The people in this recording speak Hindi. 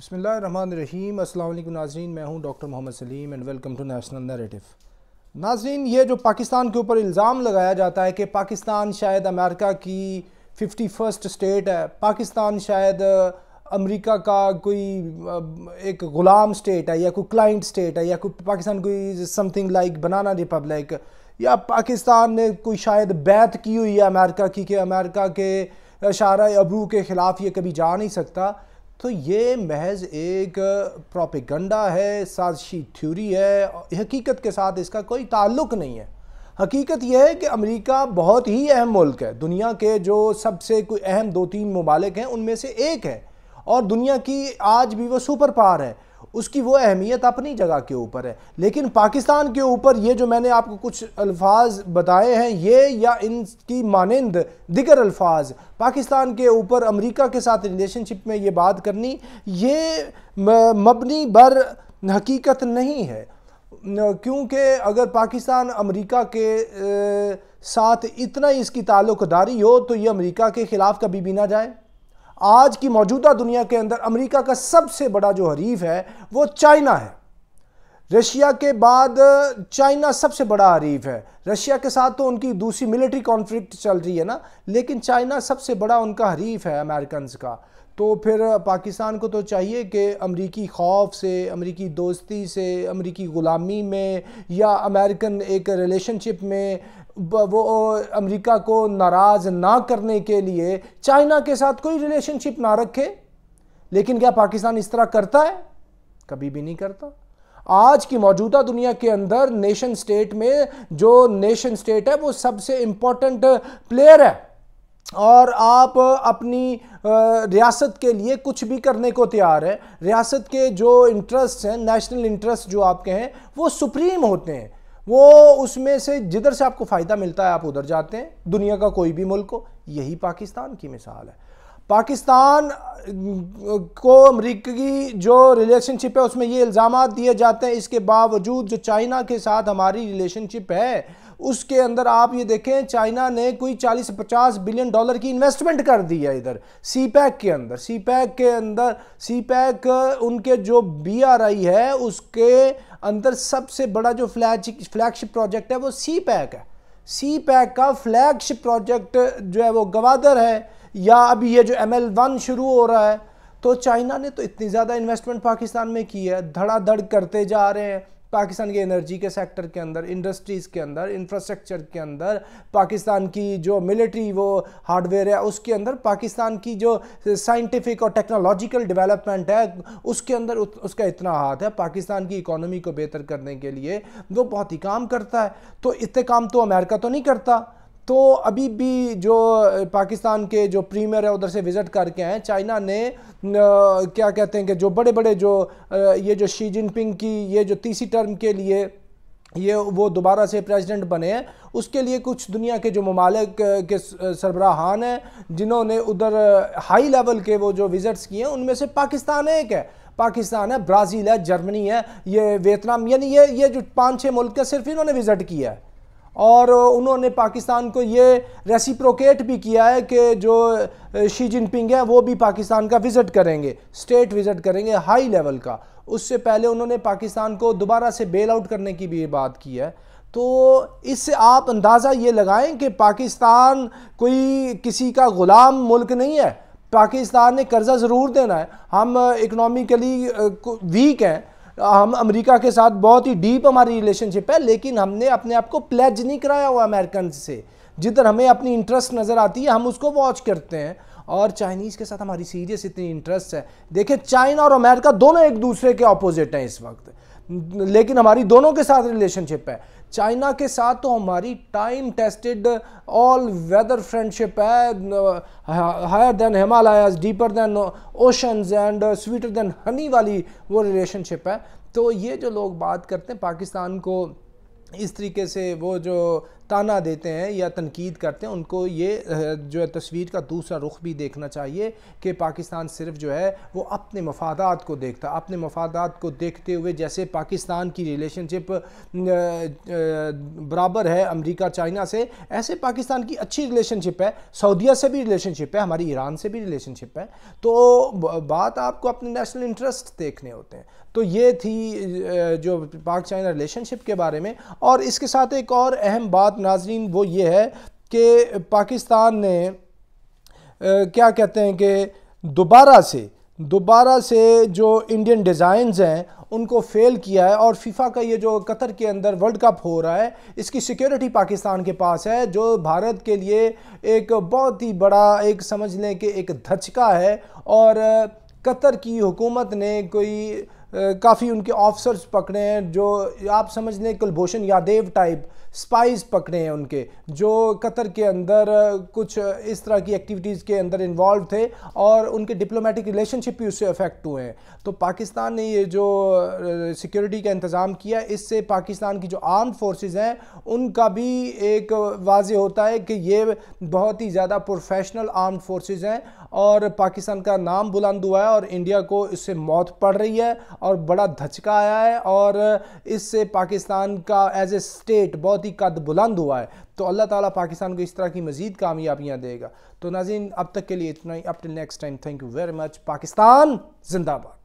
रहीम अल्लाम नाजरीन मैं हूं doctor Mohammad Salim and welcome to national narrative नाजरीन ये जो पाकिस्तान के ऊपर इल्ज़ाम लगाया जाता है कि पाकिस्तान शायद अमेरिका की फिफ्टी फर्स्ट स्टेट है पाकिस्तान शायद अमेरिका का कोई एक ग़ुलाम स्टेट है या कोई क्लाइंट स्टेट है या कोई पाकिस्तान कोई समथिंग लाइक बनाना रिपब्लिक या पाकिस्तान ने कोई शायद बैत की हुई है अमेरिका की कि अमेरिका के शारा अबू के ख़िलाफ़ ये कभी जा नहीं सकता तो ये महज एक प्रोपिगंडा है साजिशी थ्योरी है हकीकत के साथ इसका कोई ताल्लुक नहीं है हकीकत यह है कि अमेरिका बहुत ही अहम मुल्क है दुनिया के जो सबसे कोई अहम दो तीन ममालिक हैं उनमें से एक है और दुनिया की आज भी वो सुपर पावर है उसकी वो अहमियत अपनी जगह के ऊपर है लेकिन पाकिस्तान के ऊपर ये जो मैंने आपको कुछ अल्फाज बताए हैं ये या इनकी मानंद दिगर अल्फाज पाकिस्तान के ऊपर अमेरिका के साथ रिलेशनशिप में ये बात करनी ये मबनी बर हकीकत नहीं है क्योंकि अगर पाकिस्तान अमेरिका के साथ इतना इसकी ताल्लुकदारी हो तो ये अमेरिका के ख़िलाफ़ कभी भी ना जाए आज की मौजूदा दुनिया के अंदर अमेरिका का सबसे बड़ा जो हरीफ है वो चाइना है रशिया के बाद चाइना सबसे बड़ा हरीफ है रशिया के साथ तो उनकी दूसरी मिलिट्री कॉन्फ्लिक्ट चल रही है ना लेकिन चाइना सबसे बड़ा उनका हरीफ है अमेरिकन का तो फिर पाकिस्तान को तो चाहिए कि अमरीकी खौफ से अमरीकी दोस्ती से अमरीकी ग़ुलामी में या अमेरिकन एक रिलेशनशिप में वो अमेरिका को नाराज़ ना करने के लिए चाइना के साथ कोई रिलेशनशिप ना रखे लेकिन क्या पाकिस्तान इस तरह करता है कभी भी नहीं करता आज की मौजूदा दुनिया के अंदर नेशन स्टेट में जो नेशन स्टेट है वो सबसे इम्पोर्टेंट प्लेयर है और आप अपनी रियासत के लिए कुछ भी करने को तैयार है रियासत के जो इंटरेस्ट हैं नेशनल इंटरेस्ट जो आपके हैं वो सुप्रीम होते हैं वो उसमें से जिधर से आपको फ़ायदा मिलता है आप उधर जाते हैं दुनिया का कोई भी मुल्क हो यही पाकिस्तान की मिसाल है पाकिस्तान को अमरीकी जो रिलेशनशिप है उसमें ये इल्ज़ाम दिए जाते हैं इसके बावजूद जो चाइना के साथ हमारी रिलेशनशिप है उसके अंदर आप ये देखें चाइना ने कोई 40-50 बिलियन डॉलर की इन्वेस्टमेंट कर दी है इधर सी पैक के अंदर सी पैक के अंदर सी पैक उनके जो बी आर आई है उसके अंदर सबसे बड़ा जो फ्लैग फ्लैगशिप प्रोजेक्ट है वो सी पैक है सी पैक का फ्लैगशिप प्रोजेक्ट जो है वो गवादर है या अभी ये जो एम एल वन शुरू हो रहा है तो चाइना ने तो इतनी ज़्यादा इन्वेस्टमेंट पाकिस्तान में की है धड़ाधड़ करते जा रहे हैं पाकिस्तान के एनर्जी के सेक्टर के अंदर इंडस्ट्रीज़ के अंदर इंफ्रास्ट्रक्चर के अंदर पाकिस्तान की जो मिलिट्री वो हार्डवेयर है उसके अंदर पाकिस्तान की जो साइंटिफिक और टेक्नोलॉजिकल डेवलपमेंट है उसके अंदर उत, उसका इतना हाथ है पाकिस्तान की इकोनॉमी को बेहतर करने के लिए वो बहुत ही काम करता है तो इतने काम तो अमेरिका तो नहीं करता तो अभी भी जो पाकिस्तान के जो प्रीमियर है उधर से विज़िट करके आए चाइना ने क्या कहते हैं कि जो बड़े बड़े जो ये जो शी जिनपिंग की ये जो तीसरी टर्म के लिए ये वो दोबारा से प्रेसिडेंट बने हैं उसके लिए कुछ दुनिया के जो ममालिक के सरबराहान हैं जिन्होंने उधर हाई लेवल के वो जो विज़िट्स किए हैं उनमें से पाकिस्तान एक है पाकिस्तान है ब्राज़ील है जर्मनी है ये वियतनाम यानी ये ये जो पाँच छः मुल्क है सिर्फ इन्होंने विज़िट किया है और उन्होंने पाकिस्तान को ये रेसिप्रोकेट भी किया है कि जो शी जिनपिंग है वो भी पाकिस्तान का विज़िट करेंगे स्टेट विज़िट करेंगे हाई लेवल का उससे पहले उन्होंने पाकिस्तान को दोबारा से बेल आउट करने की भी बात की है तो इससे आप अंदाज़ा ये लगाएं कि पाकिस्तान कोई किसी का ग़ुलाम मुल्क नहीं है पाकिस्तान ने कर्ज़ा ज़रूर देना है हम इकनॉमिकली वीक हैं हम अमेरिका के साथ बहुत ही डीप हमारी रिलेशनशिप है लेकिन हमने अपने आप को प्लेज नहीं कराया हुआ अमेरिकन से जिधर हमें अपनी इंटरेस्ट नज़र आती है हम उसको वॉच करते हैं और चाइनीज़ के साथ हमारी सीरियस इतनी इंटरेस्ट है देखिए चाइना और अमेरिका दोनों एक दूसरे के अपोजिट हैं इस वक्त लेकिन हमारी दोनों के साथ रिलेशनशिप है चाइना के साथ तो हमारी time tested all weather friendship है higher than Himalayas deeper than oceans and sweeter than honey वाली वो रिलेशनशिप है तो ये जो लोग बात करते हैं पाकिस्तान को इस तरीके से वो जो ताना देते हैं या तनकीद करते हैं उनको ये जो है तस्वीर का दूसरा रुख भी देखना चाहिए कि पाकिस्तान सिर्फ जो है वो अपने मफादात को देखता अपने मफादात को देखते हुए जैसे पाकिस्तान की रिलेशनशिप बराबर है अमेरिका चाइना से ऐसे पाकिस्तान की अच्छी रिलेशनशिप है सऊदीया से भी रिलेशनशिप है हमारी ईरान से भी रिलेशनशिप है तो बात आपको अपने नेशनल इंटरेस्ट देखने होते हैं तो ये थी जो पाक चाइना रिलेशनशिप के बारे में और इसके साथ एक और अहम बात नाजरीन वो ये है कि पाकिस्तान ने आ, क्या कहते हैं कि दोबारा से दोबारा से जो इंडियन डिज़ाइंस हैं उनको फेल किया है और फीफा का ये जो कतर के अंदर वर्ल्ड कप हो रहा है इसकी सिक्योरिटी पाकिस्तान के पास है जो भारत के लिए एक बहुत ही बड़ा एक समझ लें कि एक धचका है और कतर की हुकूमत ने कोई काफ़ी उनके ऑफिसर्स पकड़े हैं जो आप समझ लें कुलभूषण यादेव टाइप स्पाइस पकड़े हैं उनके जो कतर के अंदर कुछ इस तरह की एक्टिविटीज़ के अंदर इन्वॉल्व थे और उनके डिप्लोमेटिक रिलेशनशिप भी उससे अफेक्ट हुए हैं तो पाकिस्तान ने ये जो सिक्योरिटी का इंतज़ाम किया इससे पाकिस्तान की जो आर्म फोर्सेज हैं उनका भी एक वाज होता है कि ये बहुत ही ज़्यादा प्रोफेशनल आर्म फोर्सेज हैं और पाकिस्तान का नाम बुलंद हुआ है और इंडिया को इससे मौत पड़ रही है और बड़ा धचका आया है और इससे पाकिस्तान का एज ए स्टेट बहुत ही कद बुलंद हुआ है तो अल्लाह ताला पाकिस्तान को इस तरह की मज़ीद कामयाबियाँ देगा तो नाजीन अब तक के लिए इतना ही up till next time thank you very much Pakistan जिंदाबाद